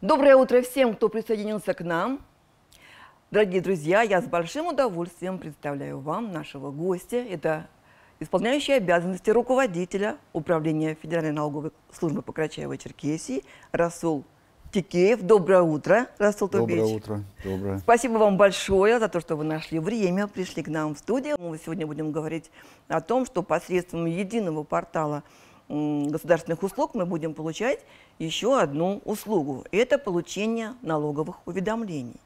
Доброе утро всем, кто присоединился к нам. Дорогие друзья, я с большим удовольствием представляю вам нашего гостя. Это исполняющий обязанности руководителя Управления Федеральной налоговой службы по Карачаево-Черкесии Расул Тикеев. Доброе утро, Расул Тобич. Доброе утро. Доброе. Спасибо вам большое за то, что вы нашли время, пришли к нам в студию. Мы сегодня будем говорить о том, что посредством единого портала – государственных услуг мы будем получать еще одну услугу. Это получение налоговых уведомлений.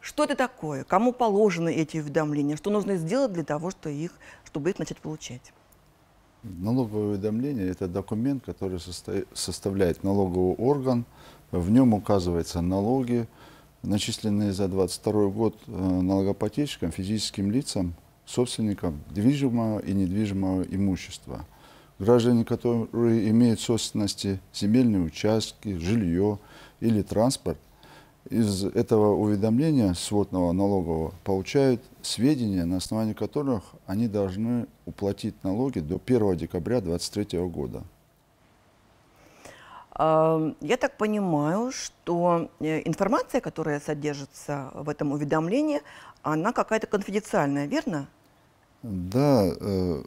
Что это такое? Кому положены эти уведомления? Что нужно сделать для того, чтобы их, чтобы их начать получать? Налоговое уведомление – это документ, который составляет налоговый орган. В нем указываются налоги, начисленные за 2022 год э, налогоплательщикам, физическим лицам, собственникам движимого и недвижимого имущества – граждане, которые имеют собственности земельные участки, жилье или транспорт, из этого уведомления сводного налогового получают сведения, на основании которых они должны уплатить налоги до 1 декабря 2023 года. Эм, я так понимаю, что э, информация, которая содержится в этом уведомлении, она какая-то конфиденциальная, верно? Да, э,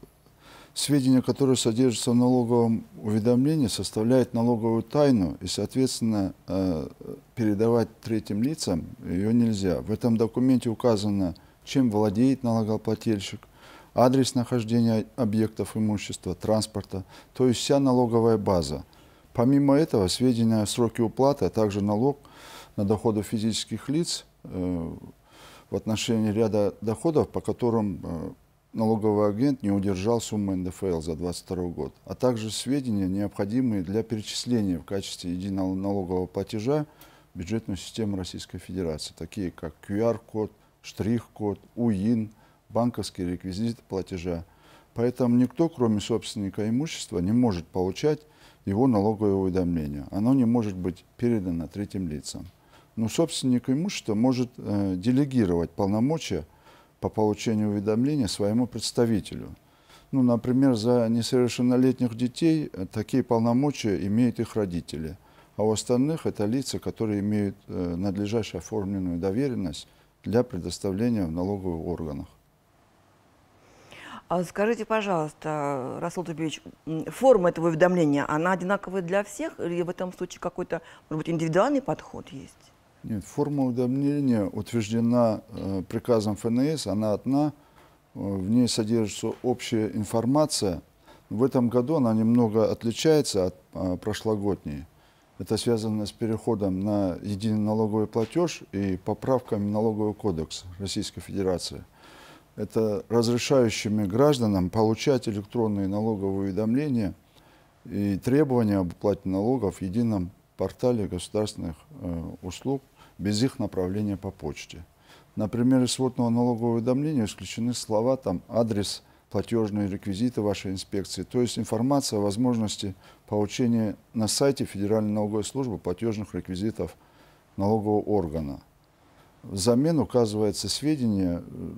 сведения, которые содержатся в налоговом уведомлении, составляют налоговую тайну, и, соответственно, э, передавать третьим лицам ее нельзя. В этом документе указано, чем владеет налогоплательщик, адрес нахождения объектов имущества, транспорта, то есть вся налоговая база. Помимо этого, сведения о сроке уплаты, а также налог на доходы физических лиц э, в отношении ряда доходов, по которым э, налоговый агент не удержал сумму НДФЛ за 2022 год, а также сведения, необходимые для перечисления в качестве единого налогового платежа в бюджетную систему Российской Федерации, такие как QR-код, штрих-код, УИН, банковские реквизиты платежа. Поэтому никто, кроме собственника имущества, не может получать его налоговое уведомление. Оно не может быть передано третьим лицам. Но собственник имущества может э, делегировать полномочия по получению уведомления своему представителю. Ну, например, за несовершеннолетних детей э, такие полномочия имеют их родители, а у остальных это лица, которые имеют э, надлежащую оформленную доверенность для предоставления в налоговых органах. А скажите, пожалуйста, Расул Тубевич, форма этого уведомления, она одинаковая для всех или в этом случае какой-то, может быть, индивидуальный подход есть? Нет, форма уведомления утверждена э, приказом ФНС, она одна, э, в ней содержится общая информация. В этом году она немного отличается от э, прошлогодней. Это связано с переходом на единый налоговый платеж и поправками налогового кодекса Российской Федерации. Это разрешающими гражданам получать электронные налоговые уведомления и требования об уплате налогов в едином портале государственных э, услуг без их направления по почте. На примере сводного налогового уведомления исключены слова там «адрес», платежные реквизиты вашей инспекции, то есть информация о возможности получения на сайте Федеральной налоговой службы платежных реквизитов налогового органа. Взамен указывается сведения, э,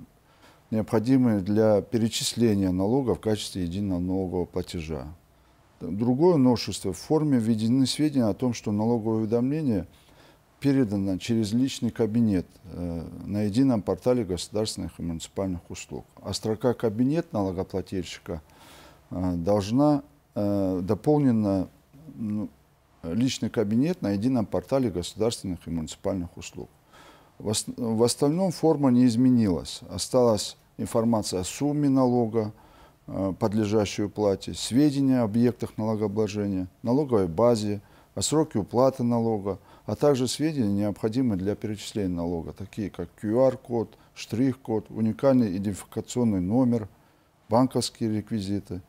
необходимые для перечисления налога в качестве единого налогового платежа. Другое новшество. В форме введены сведения о том, что налоговое уведомление – передана через личный кабинет э, на едином портале государственных и муниципальных услуг. А строка «Кабинет налогоплательщика» э, должна э, дополнена ну, личный кабинет на едином портале государственных и муниципальных услуг. В остальном форма не изменилась. Осталась информация о сумме налога, подлежащей уплате, сведения о объектах налогообложения, налоговой базе – о а сроке уплаты налога, а также сведения, необходимые для перечисления налога, такие как QR-код, штрих-код, уникальный идентификационный номер, банковские реквизиты.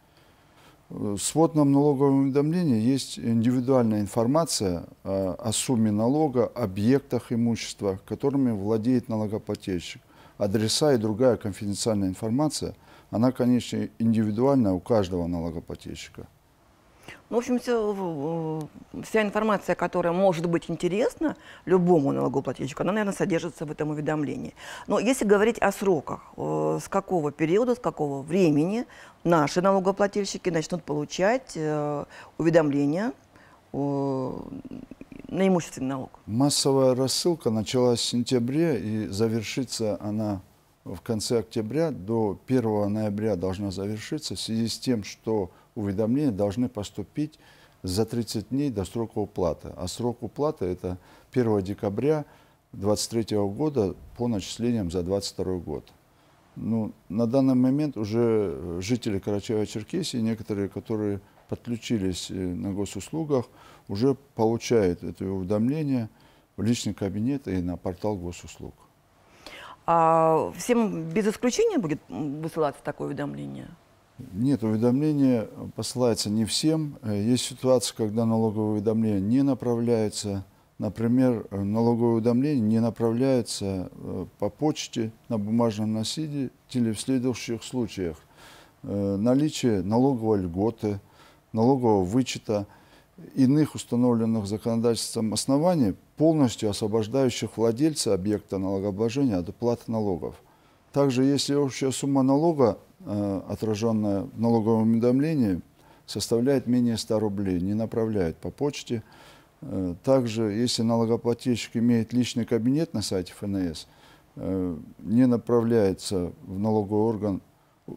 В э, сводном налоговом уведомлении есть индивидуальная информация э, о сумме налога, объектах имущества, которыми владеет налогоплательщик, адреса и другая конфиденциальная информация, она, конечно, индивидуальна у каждого налогоплательщика. Ну, в общем, все, вся информация, которая может быть интересна любому налогоплательщику, она, наверное, содержится в этом уведомлении. Но если говорить о сроках, э, с какого периода, с какого времени наши налогоплательщики начнут получать э, уведомления на имущественный налог? Массовая рассылка началась в сентябре и завершится она в конце октября, до 1 ноября должна завершиться в связи с тем, что уведомления должны поступить за 30 дней до срока уплаты. А срок уплаты – это 1 декабря 2023 года по начислениям за 2022 год. Ну, на данный момент уже э, жители Карачаева-Черкесии, некоторые, которые подключились э, на госуслугах, уже получают это уведомление в личный кабинет и на портал госуслуг. А всем без исключения будет высылаться такое уведомление? Нет, уведомление посылается не всем. Э, есть ситуация, когда налоговое уведомление не направляется. Например, э, налоговое уведомление не направляется э, по почте, на бумажном носителе в следующих случаях. Наличие налоговой льготы, налогового вычета, иных установленных законодательством оснований, полностью освобождающих владельца объекта налогообложения от уплаты налогов. Также, если общая сумма налога Э, отраженное в налоговом уведомлении, составляет менее 100 рублей, не направляет по почте. Э, также, если налогоплательщик имеет личный кабинет на сайте ФНС, э, не направляется в налоговый орган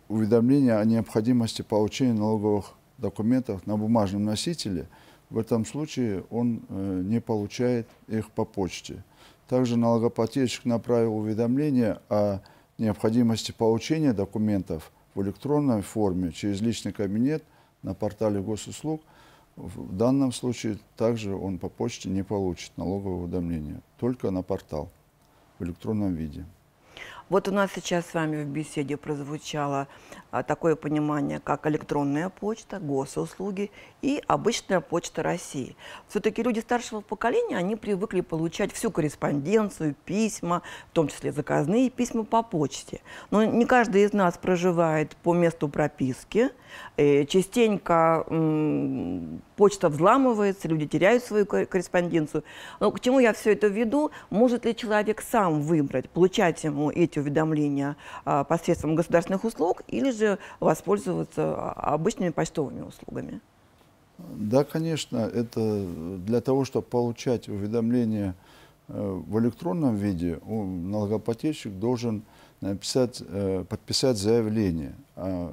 уведомление о необходимости получения налоговых документов на бумажном носителе, в этом случае он не получает их по почте. Также налогоплательщик направил уведомление о необходимости получения документов в электронной форме через личный кабинет на портале госуслуг, в данном случае также он по почте не получит налоговое уведомление, только на портал в электронном виде. Вот у нас сейчас с вами в беседе прозвучало а, такое понимание, как электронная почта, госуслуги и обычная почта России. Все-таки люди старшего поколения, они привыкли получать всю корреспонденцию, письма, в том числе заказные письма по почте. Но не каждый из нас проживает по месту прописки. Э, частенько почта взламывается, люди теряют свою корреспонденцию. Но к чему я все это веду? Может ли человек сам выбрать, получать ему эти уведомления а, посредством государственных услуг или же воспользоваться а, обычными почтовыми услугами? Да, конечно, это для того, чтобы получать уведомления э, в электронном виде, налогоплательщик должен написать, э, подписать заявление а,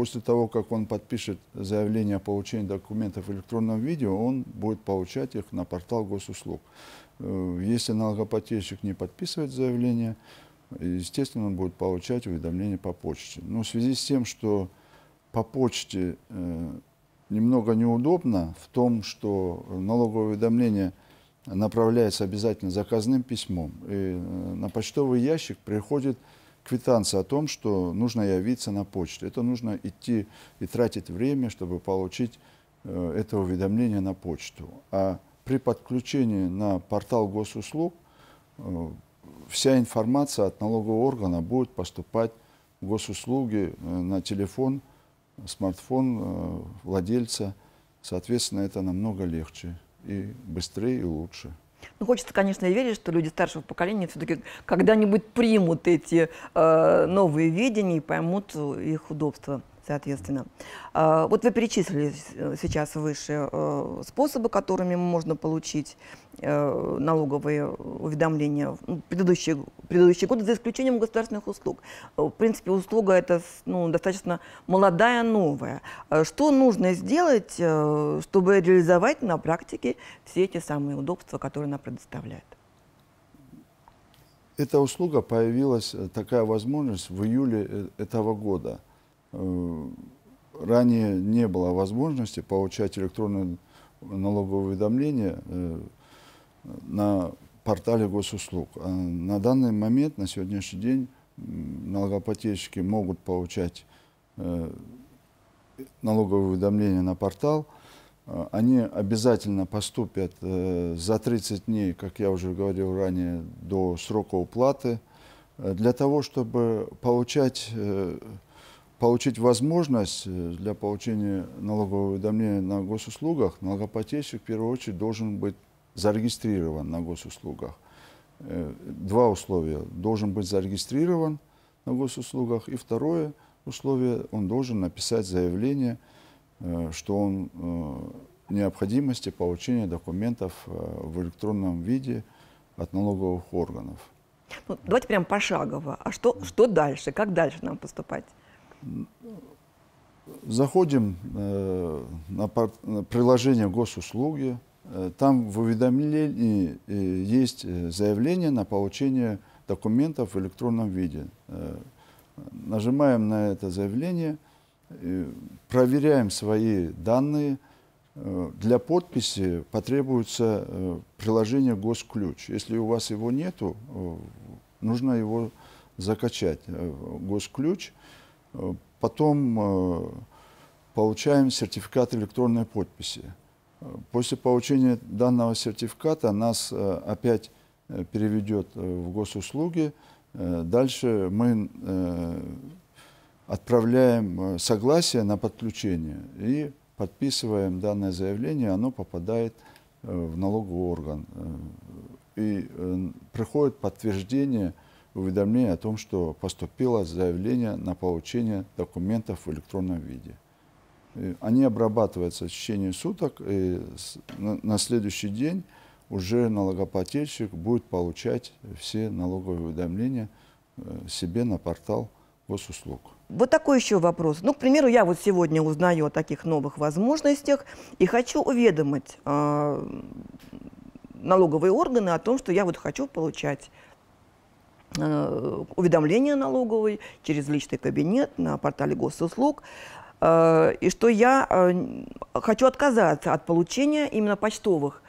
После того, как он подпишет заявление о получении документов в электронном виде, он будет получать их на портал госуслуг. Э, если налогоплательщик не подписывает заявление, естественно, он будет получать уведомление по почте. Но в связи с тем, что по почте э, немного неудобно в том, что налоговое уведомление направляется обязательно заказным письмом. И э, на почтовый ящик приходит квитанция о том, что нужно явиться на почту. Это нужно идти и тратить время, чтобы получить э, это уведомление на почту. А при подключении на портал госуслуг э, вся информация от налогового органа будет поступать в госуслуги э, на телефон, смартфон владельца. Соответственно, это намного легче и быстрее, и лучше. Ну, хочется, конечно, верить, что люди старшего поколения все-таки когда-нибудь примут эти э, новые видения и поймут их удобства соответственно. А, вот вы перечислили э, сейчас выше э, способы, которыми можно получить э, налоговые уведомления в ну, предыдущие, предыдущие годы, за исключением государственных услуг. В принципе, услуга это ну, достаточно молодая, новая. Что нужно сделать, чтобы реализовать на практике все эти самые удобства, которые она предоставляет? эта услуга появилась, такая возможность в июле этого года. Э, ранее не было возможности получать электронное налоговое уведомление э, на портале госуслуг. А на данный момент, на сегодняшний день, налогоплательщики могут получать э, налоговые уведомления на портал. Они обязательно поступят за 30 дней, как я уже говорил ранее, до срока уплаты. Для того, чтобы получать получить возможность э, для получения налогового уведомления на госуслугах, налогоплательщик в первую очередь должен быть зарегистрирован на госуслугах. Э, два условия. Должен быть зарегистрирован на госуслугах. И второе условие, он должен написать заявление, э, что он необходимости получения документов в электронном виде от налоговых органов. Ну, давайте прям пошагово. А что, что дальше? Как дальше нам поступать? Заходим э, на приложение госуслуги. Э, там в уведомлении э, есть заявление на получение документов в электронном виде. Нажимаем на это заявление, проверяем свои данные. Для подписи потребуется приложение «Госключ». Если у вас его нету, нужно его закачать. «Госключ» Потом э, получаем сертификат электронной подписи. После получения данного сертификата нас э, опять э, переведет в госуслуги. Дальше мы отправляем согласие на подключение и подписываем данное заявление, оно попадает в налоговый орган. И приходит подтверждение уведомление о том, что поступило заявление на получение документов в электронном виде. Они обрабатываются в течение суток, и на следующий день уже налогоплательщик будет получать все налоговые уведомления э, себе на портал госуслуг. Вот такой еще вопрос. Ну, к примеру, я вот сегодня узнаю о таких новых возможностях и хочу уведомить э, налоговые органы о том, что я вот хочу получать Э, уведомления налоговой через личный кабинет на портале госуслуг, э, и что я э, хочу отказаться от получения именно почтовых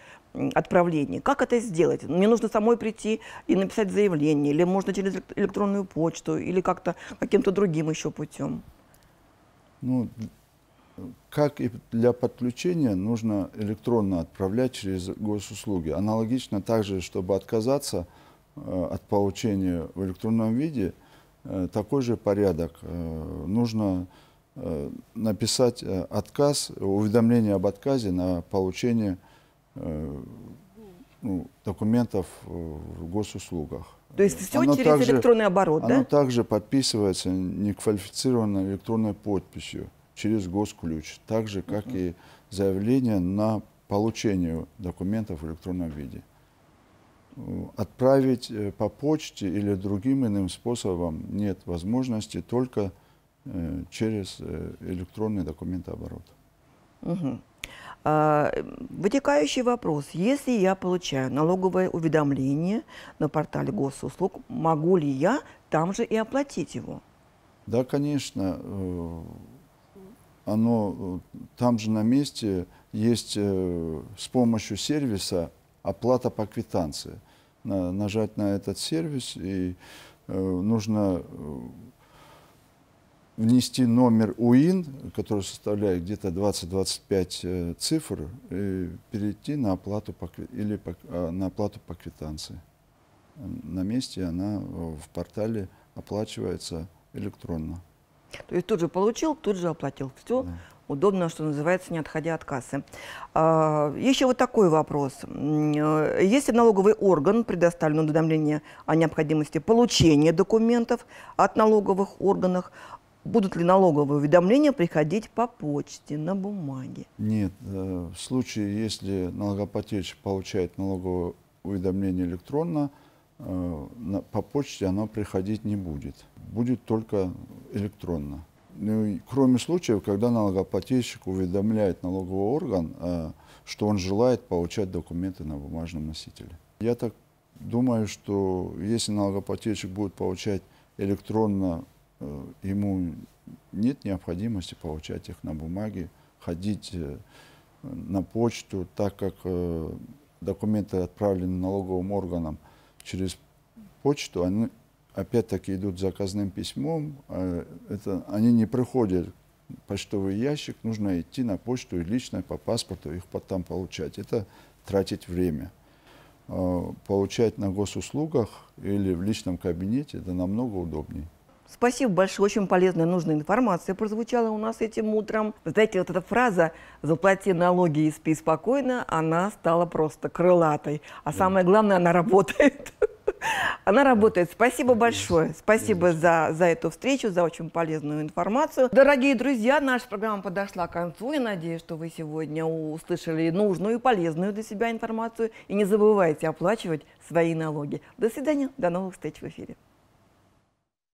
отправлений. Как это сделать? Мне нужно самой прийти и написать заявление, или можно через электронную почту, или как-то каким-то другим еще путем? Ну, как и для подключения, нужно электронно отправлять через госуслуги. Аналогично также, чтобы отказаться – Э, от получения в электронном виде, э, такой же порядок. Э, нужно написать отказ, уведомление об отказе на получение ну, документов в госуслугах. То есть все оно через также, электронный оборот, оно да? Оно также подписывается неквалифицированной электронной подписью через госключ, так же, как uh -huh. и заявление на получение документов в электронном виде отправить э, по почте или другим иным способом нет возможности, только э, через э, электронный документооборот. Угу. А, вытекающий вопрос. Если я получаю налоговое уведомление на портале госуслуг, могу ли я там же и оплатить его? Да, конечно. Оно там же на месте есть с помощью сервиса оплата по квитанции. На, нажать на этот сервис и э, нужно э, внести номер УИН, который составляет где-то 20-25 э, цифр, и перейти на оплату по, или по, э, на оплату по квитанции. На месте она э, в портале оплачивается электронно. То есть тут же получил, тут же оплатил. Все да удобно, что называется, не отходя от кассы. А, еще вот такой вопрос. Э, если налоговый орган предоставлен уведомление о необходимости получения документов от налоговых органов, будут ли налоговые уведомления приходить по почте, на бумаге? Нет. Э, в случае, если налогоплательщик получает налоговое уведомление электронно, э, по почте оно приходить не будет. Будет только электронно. Ну кроме случаев, когда налогоплательщик уведомляет налоговый орган, э, что он желает получать документы на бумажном носителе. Я так думаю, что если налогоплательщик будет получать электронно, э, ему нет необходимости получать их на бумаге, ходить э, на почту, так как документы отправлены налоговым органом через почту, они, опять-таки идут заказным письмом. А, это, они не приходят в почтовый ящик, нужно идти на почту и лично по паспорту их потом получать. Это тратить время. А, получать на госуслугах или в личном кабинете это намного удобнее. Спасибо большое, очень полезная, нужная информация прозвучала у нас этим утром. Знаете, вот эта фраза «заплати налоги и спи спокойно», она стала просто крылатой. А да. самое главное, она работает. Она работает. Спасибо большое. Спасибо за, за эту встречу, за очень полезную информацию. Дорогие друзья, наша программа подошла к концу. Я надеюсь, что вы сегодня услышали нужную и полезную для себя информацию. И не забывайте оплачивать свои налоги. До свидания. До новых встреч в эфире.